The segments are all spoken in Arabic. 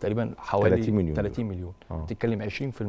تقريبا حوالي 30 مليون 30 مليون آه. بتتكلم 20%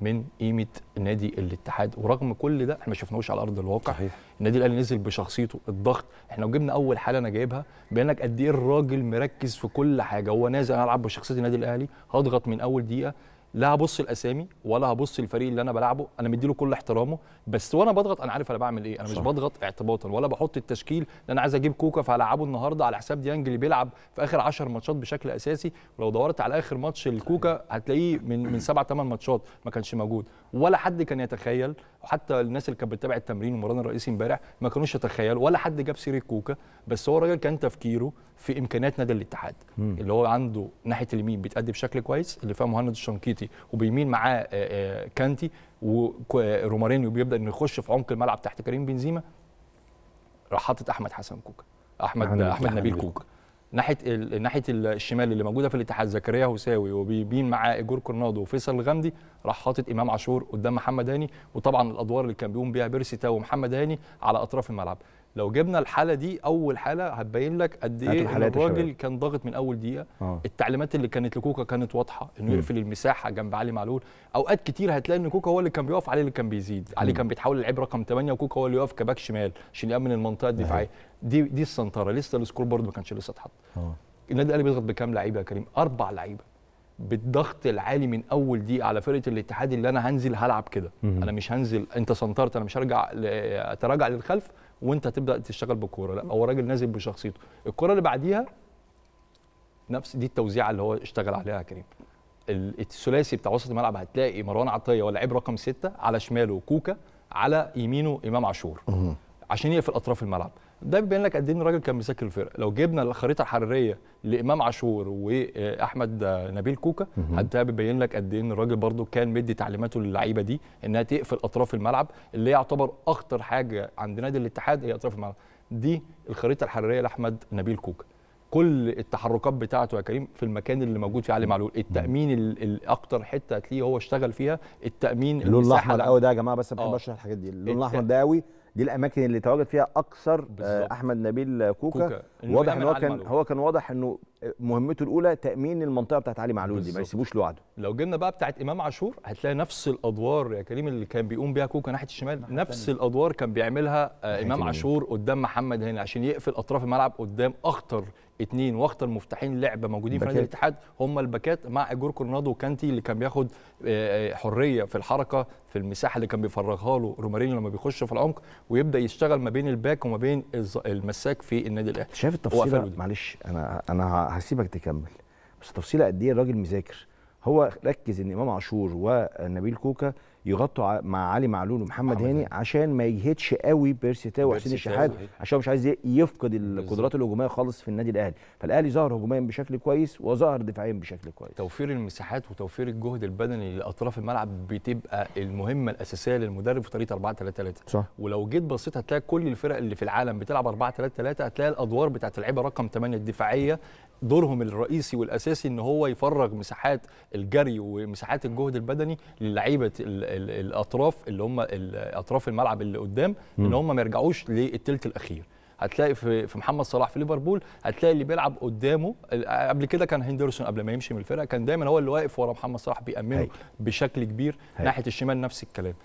من قيمه نادي الاتحاد ورغم كل ده احنا ما شفناهوش على ارض الواقع صحيح. النادي الاهلي نزل بشخصيته الضغط احنا لو جبنا اول حاله انا جايبها بانك قد ايه الراجل مركز في كل حاجه هو نازل العب بشخصيه النادي الاهلي هضغط من اول دقيقه لا هبص الاسامي ولا هبص الفريق اللي انا بلعبه انا مديله كل احترامه بس وانا بضغط انا عارف انا بعمل ايه انا صح. مش بضغط اعتباطا ولا بحط التشكيل اللي انا عايز اجيب كوكا فهلعبه النهارده على حساب ديانج اللي بيلعب في اخر 10 ماتشات بشكل اساسي ولو دورت على اخر ماتش الكوكا هتلاقيه من من 7 8 ماتشات ما كانش موجود ولا حد كان يتخيل وحتى الناس اللي كانت بتتابع التمرين ومران الرئيسي امبارح ما كانوش يتخيلوا ولا حد جاب سيره كوكا بس هو الراجل كان تفكيره في امكانيات نادي الاتحاد اللي هو عنده ناحيه اليمين بيتأدي بشكل كويس اللي فيها مهند الشنقيطي ميسي وبيمين معاه آه، آه، كانتي ورومارينيو بيبدا انه يخش في عمق الملعب تحت كريم بنزيما راح حاطط احمد حسن كوكا احمد احمد نبيل كوكا ناحيه ناحيه الشمال اللي موجوده في الاتحاد زكريا هوساوي وبيبين معاه ايجور كورنادو وفيصل الغامدي راح حاطط امام عاشور قدام محمد هاني وطبعا الادوار اللي كان بيقوم بيها بيرسي تاو ومحمد هاني على اطراف الملعب لو جبنا الحاله دي اول حاله هتبين لك قد ايه الراجل كان ضاغط من اول دقيقه أوه. التعليمات اللي كانت لكوكا كانت واضحه انه يقفل المساحه جنب علي معلول اوقات كتير هتلاقي ان كوكا هو اللي كان بيقف عليه اللي كان بيزيد علي كان بيتحول لعيب رقم 8 وكوكا هو اللي يقف كباك شمال عشان يامن المنطقه الدفاعيه دي دي السنتره لسه السكور بورد ما كانش لسه اتحط آه. النادي الاهلي بيضغط بكام لعيبه يا كريم اربع لعيبه بالضغط العالي من اول دقيقه على فرقه الاتحاد اللي انا هنزل هلعب كده انا مش هنزل انت سنترت انا مش هرجع اتراجع للخلف وانت تبدا تشتغل بالكوره لا هو راجل نازل بشخصيته الكوره اللي بعديها نفس دي التوزيعه اللي هو اشتغل عليها كريم الثلاثي بتاع وسط الملعب هتلاقي مروان عطيه هو لعيب رقم سته على شماله كوكا على يمينه امام عاشور عشان يقفل اطراف الملعب ده بيبين لك قد ايه الراجل كان مسكر الفرقه لو جبنا الخريطه الحراريه لامام عاشور واحمد نبيل كوكا حتى بيبين لك قد ايه الراجل برده كان مدي تعليماته للعيبه دي انها تقفل اطراف الملعب اللي يعتبر اخطر حاجه عند نادي الاتحاد هي اطراف الملعب دي الخريطه الحراريه لاحمد نبيل كوكا كل التحركات بتاعته يا كريم في المكان اللي موجود فيه علي معلول التامين اكتر حته هتلاقيه هو اشتغل فيها التامين اللون الاحمر قوي ده يا جماعه بس آه. بحب اشرح الحاجات دي اللون الاحمر ده قوي دي الاماكن اللي تواجد فيها اكثر آه، بالزبط. احمد نبيل كوكا, كوكا. واضح ان هو كان هو كان واضح انه مهمته الاولى تامين المنطقه بتاعت علي معلول دي ما يسيبوش لوحده لو جبنا بقى بتاعت امام عاشور هتلاقي نفس الادوار يا كريم اللي كان بيقوم بيها كوكا ناحيه الشمال نفس تاني. الادوار كان بيعملها آه، امام عاشور قدام محمد هاني عشان يقفل اطراف الملعب قدام اخطر اثنين واخطر مفتاحين لعبه موجودين في نادي الاتحاد هم الباكات مع اجور كورنادو وكانتي اللي كان بياخد آه، آه، حريه في الحركه في المساحه اللي كان بيفرغها له رومارينيو لما بيخش في العمق ويبدا يشتغل ما بين الباك وما بين المساك في النادي الاهلي شايف التفصيله معلش انا انا هسيبك تكمل بس تفصيله قد ايه الراجل مذاكر هو ركز ان امام عاشور ونبيل كوكا يغطوا مع علي معلول ومحمد هاني عشان ما يهدش قوي بيرسي تاو وحسين الشحات عشان مش عايز يفقد القدرات الهجوميه خالص في النادي الاهلي فالاهلي ظهر هجوميا بشكل كويس وظهر دفاعيا بشكل كويس توفير المساحات وتوفير الجهد البدني لاطراف الملعب بتبقى المهمه الاساسيه للمدرب في طريقه 4 3 3 صح. ولو جيت بصيت هتلاقي كل الفرق اللي في العالم بتلعب 4 3 3 هتلاقي الادوار بتاعت اللعيبه رقم 8 الدفاعيه دورهم الرئيسي والاساسي ان هو يفرغ مساحات الجري ومساحات الجهد البدني للعيبه الاطراف اللي هم اطراف الملعب اللي قدام ان هم ما يرجعوش للثلث الاخير هتلاقي في في محمد صلاح في ليفربول هتلاقي اللي بيلعب قدامه قبل كده كان هندرسون قبل ما يمشي من الفرقه كان دايما هو اللي واقف ورا محمد صلاح بيأمنه هي. بشكل كبير هي. ناحيه الشمال نفس الكلام